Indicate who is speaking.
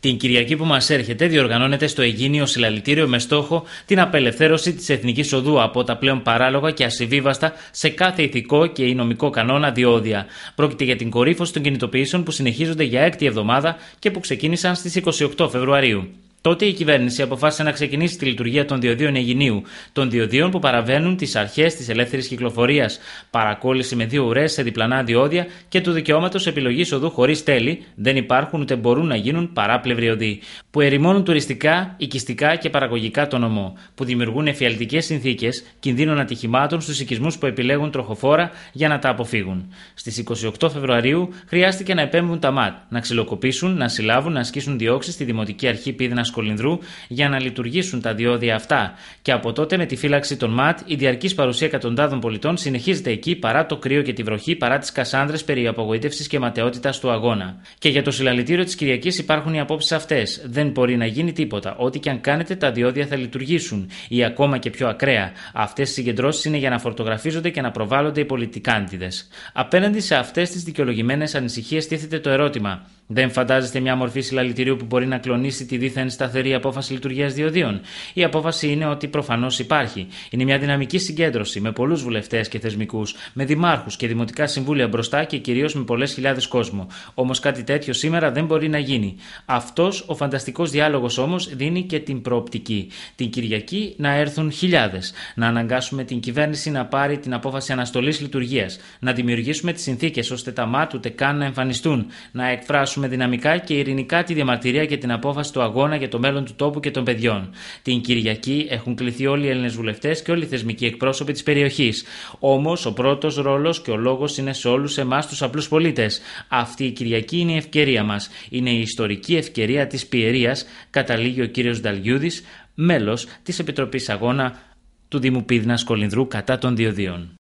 Speaker 1: Την Κυριακή που μας έρχεται, διοργανώνεται στο Αιγίνιο Συλλαλητήριο με στόχο την απελευθέρωση της Εθνικής Οδού από τα πλέον παράλογα και ασυμβίβαστα σε κάθε ηθικό και νομικό κανόνα διόδια. Πρόκειται για την κορύφωση των κινητοποιήσεων που συνεχίζονται για έκτη εβδομάδα και που ξεκίνησαν στις 28 Φεβρουαρίου. Τότε η κυβέρνηση αποφάσισε να ξεκινήσει τη λειτουργία των διοδίων Αιγυνίου, των διοδίων που παραβαίνουν τις αρχές της ελεύθερης κυκλοφορίας, παρακόλληση με δύο ουρές σε διπλανά διόδια και του δικαιώματος επιλογής οδού χωρίς τέλη, δεν υπάρχουν ούτε μπορούν να γίνουν παράπλευροι οδοί, που ερημώνουν τουριστικά, οικιστικά και παραγωγικά τον νομό, που δημιουργούν εφιαλτικές συνθήκες κινδύνων ατυχημάτων στους οικισμούς που επιλέγουν τροχοφόρα για να τα αποφύγουν. Στις 28 Φεβρουαρίου χρειάστηκε να επέμβουν τα ΜΑΤ, να ξυλοκοπήσουν, να συλλάβουν, να ασκήσουν διώξεις στη Δημοτική Αρχή Πίδνας Κολυνδρού για να λειτουργήσουν τα διόδια αυτά. Και από τότε, με τη φύλαξη των ΜΑΤ, η διαρκής παρουσία εκατοντάδων πολιτών συνεχίζεται εκεί παρά το κρύο και τη βροχή, παρά τις κασάνδρες περί απογοήτευσης και ματαιότητας του αγώνα. Και για το συλλαλητήριο της Κυριακής υπάρχουν οι απόψεις αυτές. Δεν μπορεί να γίνει τίποτα. Ό,τι και αν κάνετε, τα διόδια θα λειτουργήσουν. Ή ακόμα και πιο ακραία. Αυτές οι συγκεντρώσεις είναι για να φορτογραφίζονται και να προβάλλονται οι πολιτικάντιδες. Απέναντι σε αυτές τις δικαιολογημένες ανησυχίες τίθεται το ερώτημα. Δεν φαντάζεστε μια μορφή συλλαλητηρίου που μπορεί να κλονίσει τη δίθεν σταθερή απόφαση λειτουργίας διοδίων. Η απόφαση είναι ότι προφανώς υπάρχει. Είναι μια δυναμική συγκέντρωση με πολλούς βουλευτές και θεσμικούς, με δημάρχους και δημοτικά συμβούλια μπροστά και κυρίως με πολλές χιλιάδες κόσμο. Όμως κάτι τέτοιο σήμερα δεν μπορεί να γίνει. Αυτός ο φανταστικός διάλογος όμως δίνει και την προοπτική. Την Κυριακή να έρθουν χιλιάδες. Να αναγκάσουμε την κυβέρνηση να πάρει την απόφαση αναστολής λειτουργίας. Να δημιουργήσουμε τις συνθήκες ώστε τα μάτ ούτε καν να εμφανιστούν. Να εκφράσουμε με δυναμικά και ειρηνικά τη διαμαρτυρία και την απόφαση του αγώνα για το μέλλον του τόπου και των παιδιών. Την Κυριακή έχουν κληθεί όλοι οι Έλληνες βουλευτές και όλοι οι θεσμικοί εκπρόσωποι της περιοχής. Όμως, ο πρώτος ρόλος και ο λόγος είναι σε όλους εμάς τους απλούς πολίτες. Αυτή η Κυριακή είναι η ευκαιρία μας. Είναι η ιστορική ευκαιρία της Πιερίας, καταλήγει ο κύριος Νταλιούδη, μέλος της Επιτροπής Αγώνα του Δήμου Κολυνδρού κατά των Διοδίων.